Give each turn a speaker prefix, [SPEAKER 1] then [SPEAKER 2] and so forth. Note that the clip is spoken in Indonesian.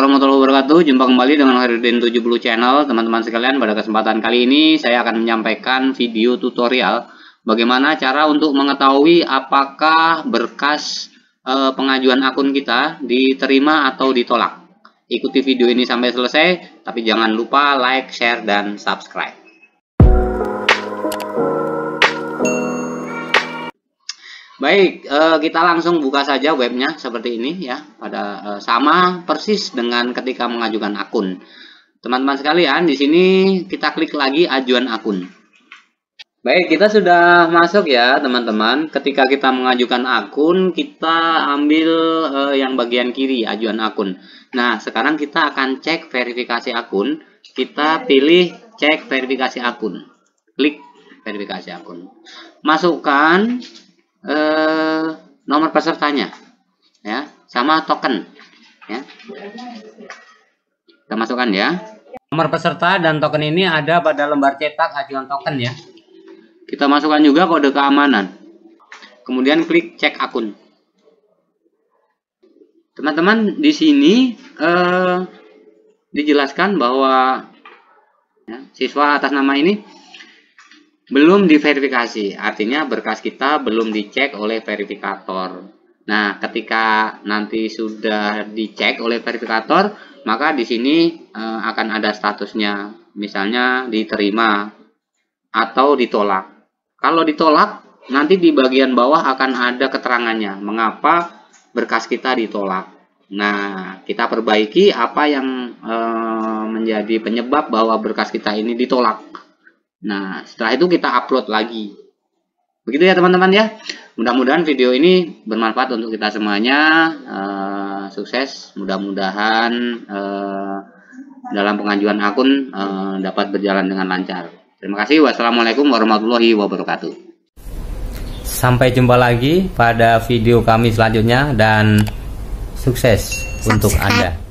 [SPEAKER 1] warahmatullahi wabarakatuh. Jumpa kembali dengan Herudin 70 Channel. Teman-teman sekalian, pada kesempatan kali ini saya akan menyampaikan video tutorial bagaimana cara untuk mengetahui apakah berkas e, pengajuan akun kita diterima atau ditolak. Ikuti video ini sampai selesai, tapi jangan lupa like, share, dan subscribe. Baik, eh, kita langsung buka saja webnya seperti ini ya. Pada eh, sama persis dengan ketika mengajukan akun. Teman-teman sekalian, di sini kita klik lagi ajuan akun. Baik, kita sudah masuk ya teman-teman. Ketika kita mengajukan akun, kita ambil eh, yang bagian kiri ajuan akun. Nah, sekarang kita akan cek verifikasi akun. Kita pilih cek verifikasi akun. Klik verifikasi akun. Masukkan eh, nomor pesertanya ya sama token ya kita masukkan ya nomor peserta dan token ini ada pada lembar cetak acuan token ya kita masukkan juga kode keamanan kemudian klik cek akun teman-teman di sini eh, dijelaskan bahwa ya, siswa atas nama ini belum diverifikasi, artinya berkas kita belum dicek oleh verifikator. Nah, ketika nanti sudah dicek oleh verifikator, maka di sini eh, akan ada statusnya, misalnya diterima atau ditolak. Kalau ditolak, nanti di bagian bawah akan ada keterangannya, mengapa berkas kita ditolak. Nah, kita perbaiki apa yang eh, menjadi penyebab bahwa berkas kita ini ditolak. Nah, setelah itu kita upload lagi. Begitu ya teman-teman ya. Mudah-mudahan video ini bermanfaat untuk kita semuanya. Uh, sukses, mudah-mudahan uh, dalam pengajuan akun uh, dapat berjalan dengan lancar. Terima kasih. Wassalamualaikum warahmatullahi wabarakatuh. Sampai jumpa lagi pada video kami selanjutnya dan sukses Subscribe. untuk Anda.